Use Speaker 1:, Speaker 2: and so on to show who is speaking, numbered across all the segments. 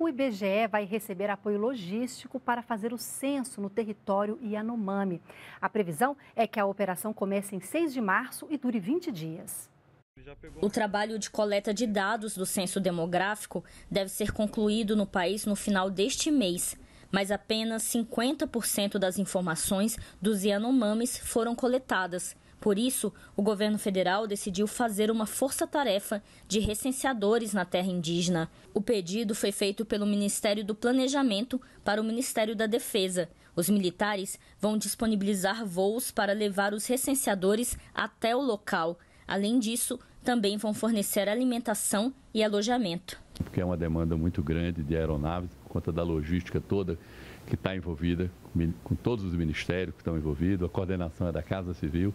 Speaker 1: O IBGE vai receber apoio logístico para fazer o censo no território
Speaker 2: Yanomami. A previsão é que a operação comece em 6 de março e dure 20 dias. O trabalho de coleta de dados do censo demográfico deve ser concluído no país no final deste mês mas apenas 50% das informações dos Yanomamis foram coletadas. Por isso, o governo federal decidiu fazer uma força-tarefa de recenseadores na terra indígena. O pedido foi feito pelo Ministério do Planejamento para o Ministério da Defesa. Os militares vão disponibilizar voos para levar os recenseadores até o local. Além disso, também vão fornecer alimentação e alojamento
Speaker 3: porque é uma demanda muito grande de aeronaves, por conta da logística toda que está envolvida, com todos os ministérios que estão envolvidos, a coordenação é da Casa Civil.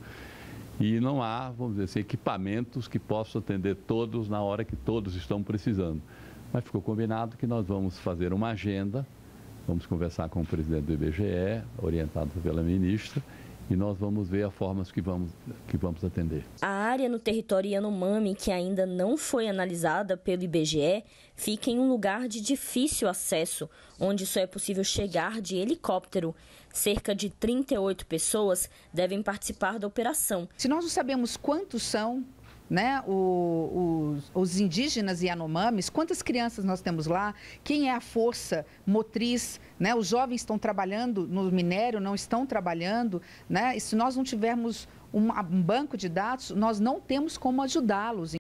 Speaker 3: E não há, vamos dizer assim, equipamentos que possam atender todos na hora que todos estão precisando. Mas ficou combinado que nós vamos fazer uma agenda, vamos conversar com o presidente do IBGE, orientado pela ministra, e nós vamos ver as formas que vamos, que vamos atender.
Speaker 2: A área no território Yanomami, que ainda não foi analisada pelo IBGE, fica em um lugar de difícil acesso, onde só é possível chegar de helicóptero. Cerca de 38 pessoas devem participar da operação. Se nós não sabemos quantos são,
Speaker 1: né, o, os, os indígenas anomamis, quantas crianças nós temos lá, quem é a força motriz, né, os jovens estão trabalhando no minério, não estão trabalhando, né, e se nós não tivermos um, um banco de dados, nós não temos como ajudá-los.